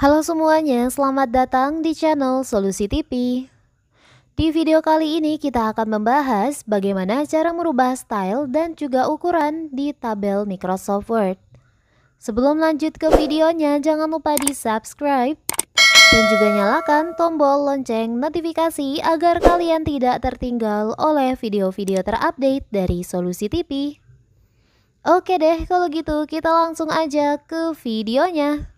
Halo semuanya, selamat datang di channel Solusi TV. Di video kali ini kita akan membahas bagaimana cara merubah style dan juga ukuran di tabel Microsoft Word. Sebelum lanjut ke videonya, jangan lupa di subscribe dan juga nyalakan tombol lonceng notifikasi agar kalian tidak tertinggal oleh video-video terupdate dari Solusi TV. Oke deh, kalau gitu kita langsung aja ke videonya.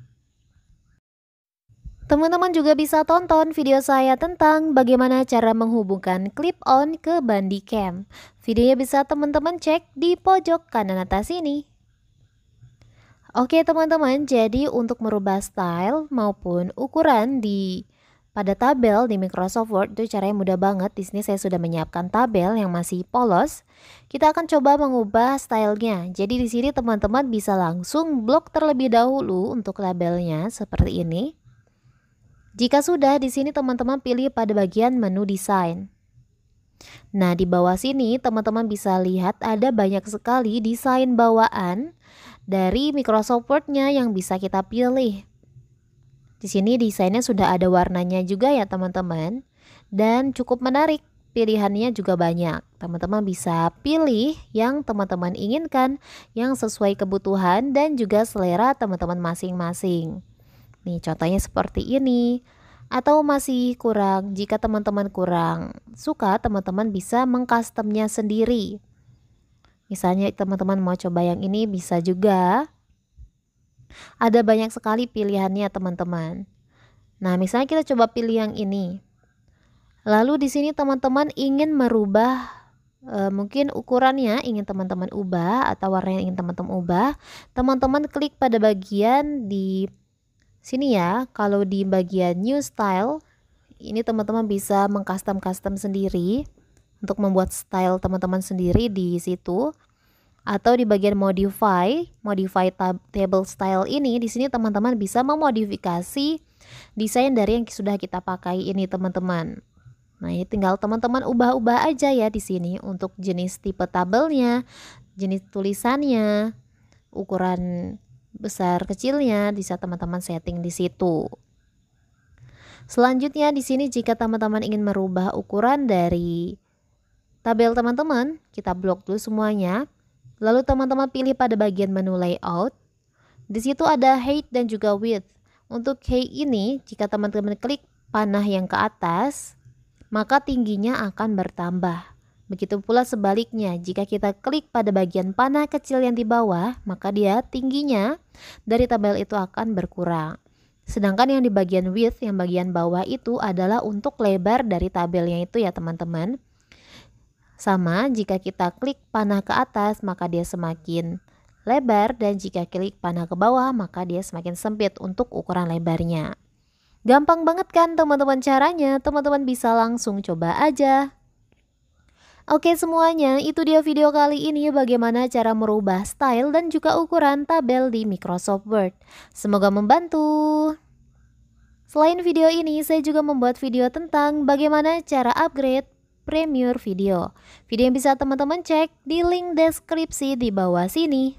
Teman-teman juga bisa tonton video saya tentang bagaimana cara menghubungkan clip-on ke Bandicam. Videonya bisa teman-teman cek di pojok kanan atas ini. Oke teman-teman, jadi untuk merubah style maupun ukuran di pada tabel di Microsoft Word itu caranya mudah banget. Di sini saya sudah menyiapkan tabel yang masih polos. Kita akan coba mengubah stylenya. Jadi di sini teman-teman bisa langsung blok terlebih dahulu untuk labelnya seperti ini. Jika sudah, di sini teman-teman pilih pada bagian menu desain. Nah, di bawah sini teman-teman bisa lihat ada banyak sekali desain bawaan dari Microsoft Word-nya yang bisa kita pilih. Di sini desainnya sudah ada warnanya juga ya teman-teman. Dan cukup menarik, pilihannya juga banyak. Teman-teman bisa pilih yang teman-teman inginkan, yang sesuai kebutuhan dan juga selera teman-teman masing-masing. Nih contohnya seperti ini. Atau masih kurang, jika teman-teman kurang suka, teman-teman bisa mengcustomnya sendiri. Misalnya teman-teman mau coba yang ini bisa juga. Ada banyak sekali pilihannya teman-teman. Nah, misalnya kita coba pilih yang ini. Lalu di sini teman-teman ingin merubah e, mungkin ukurannya ingin teman-teman ubah atau warnanya ingin teman-teman ubah. Teman-teman klik pada bagian di Sini ya, kalau di bagian new style, ini teman-teman bisa mengcustom-custom sendiri untuk membuat style teman-teman sendiri di situ atau di bagian modify, modify tab table style ini di sini teman-teman bisa memodifikasi desain dari yang sudah kita pakai ini teman-teman. Nah, ini tinggal teman-teman ubah-ubah aja ya di sini untuk jenis tipe tabelnya, jenis tulisannya, ukuran besar kecilnya bisa teman-teman setting di situ. Selanjutnya di sini jika teman-teman ingin merubah ukuran dari tabel teman-teman, kita blok dulu semuanya. Lalu teman-teman pilih pada bagian menu layout. Di situ ada height dan juga width. Untuk height ini jika teman-teman klik panah yang ke atas, maka tingginya akan bertambah. Begitu pula sebaliknya, jika kita klik pada bagian panah kecil yang di bawah, maka dia tingginya dari tabel itu akan berkurang. Sedangkan yang di bagian width, yang bagian bawah itu adalah untuk lebar dari tabelnya itu ya teman-teman. Sama, jika kita klik panah ke atas, maka dia semakin lebar dan jika klik panah ke bawah, maka dia semakin sempit untuk ukuran lebarnya. Gampang banget kan teman-teman caranya, teman-teman bisa langsung coba aja. Oke semuanya, itu dia video kali ini bagaimana cara merubah style dan juga ukuran tabel di Microsoft Word. Semoga membantu. Selain video ini, saya juga membuat video tentang bagaimana cara upgrade Premiere Video. Video yang bisa teman-teman cek di link deskripsi di bawah sini.